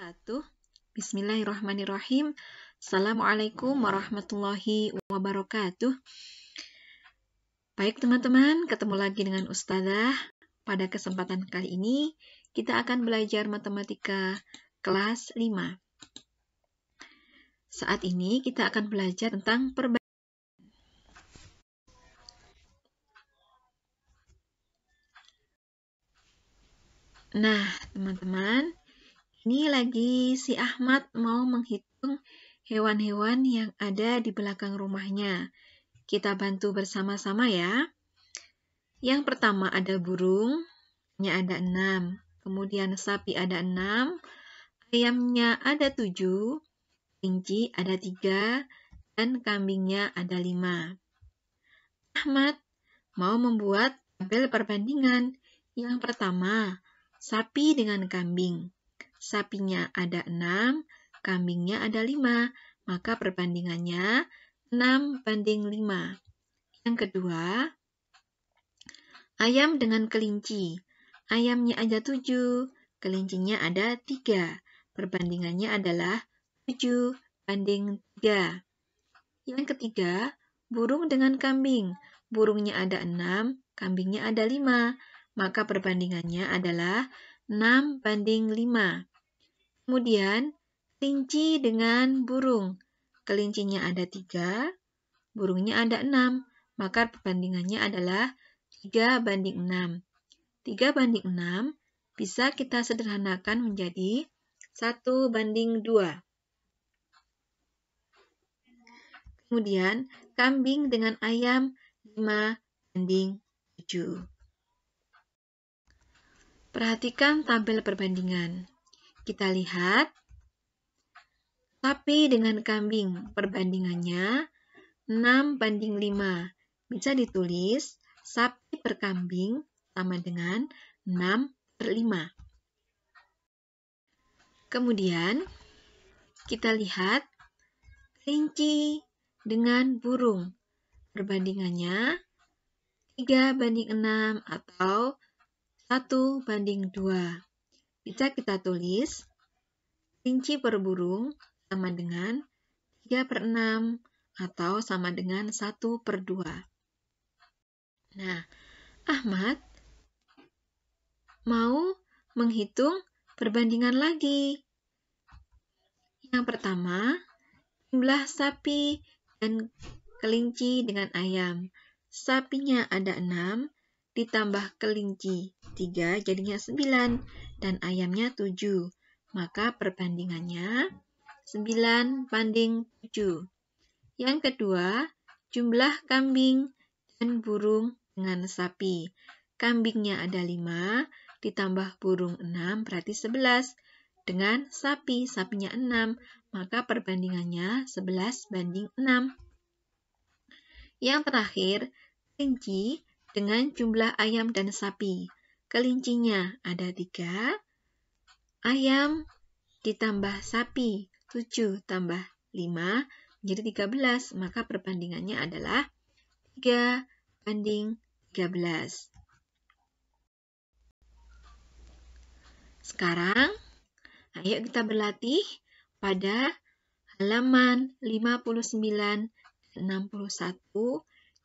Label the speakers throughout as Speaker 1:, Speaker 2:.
Speaker 1: wabarakatuh. Bismillahirrahmanirrahim. Assalamualaikum warahmatullahi wabarakatuh. Baik teman-teman, ketemu lagi dengan Ustazah. Pada kesempatan kali ini, kita akan belajar matematika kelas 5. Saat ini kita akan belajar tentang perbandingan. Nah, teman-teman, ini lagi si Ahmad mau menghitung hewan-hewan yang ada di belakang rumahnya. Kita bantu bersama-sama ya. Yang pertama ada burungnya ada enam, kemudian sapi ada enam, ayamnya ada tujuh, kelinci ada tiga, dan kambingnya ada lima. Ahmad mau membuat tabel perbandingan. Yang pertama, sapi dengan kambing sapinya ada 6, kambingnya ada 5, maka perbandingannya 6 banding 5. Yang kedua, ayam dengan kelinci. Ayamnya ada 7, kelincinya ada 3. Perbandingannya adalah 7 banding 3. Yang ketiga, burung dengan kambing. Burungnya ada 6, kambingnya ada 5. Maka perbandingannya adalah 6 banding 5. Kemudian, kelinci dengan burung. Kelincinya ada 3, burungnya ada 6, maka perbandingannya adalah 3 banding 6. 3 banding 6 bisa kita sederhanakan menjadi 1 banding 2. Kemudian, kambing dengan ayam 5 banding 7. Perhatikan tabel perbandingan. Kita lihat sapi dengan kambing perbandingannya 6 banding 5. Bisa ditulis sapi per kambing sama dengan 6 per 5. Kemudian kita lihat kelinci dengan burung. Perbandingannya 3 banding 6 atau 1 banding 2. Bisa kita tulis rinci per burung sama dengan 3 per 6 atau sama dengan 1 per 2. Nah, Ahmad mau menghitung perbandingan lagi. Yang pertama, jumlah sapi dan kelinci dengan ayam. Sapinya ada 6, ditambah kelinci 3 jadinya 9 dan ayamnya 7. Maka perbandingannya 9 banding 7. Yang kedua, jumlah kambing dan burung dengan sapi. Kambingnya ada 5, ditambah burung 6 berarti 11. Dengan sapi, sapinya 6, maka perbandingannya 11 banding 6. Yang terakhir, kelinci dengan jumlah ayam dan sapi. Kelincinya ada tiga, ayam ditambah sapi tujuh tambah 5 menjadi belas maka perbandingannya adalah tiga banding tiga belas. Sekarang, ayo kita berlatih pada halaman 59 61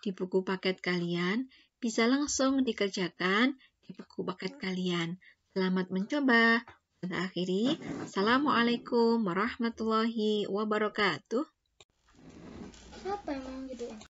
Speaker 1: di buku paket kalian bisa langsung dikerjakan di buku bakat kalian. Selamat mencoba. Dan akhiri. Assalamualaikum warahmatullahi wabarakatuh. Apa emang gitu?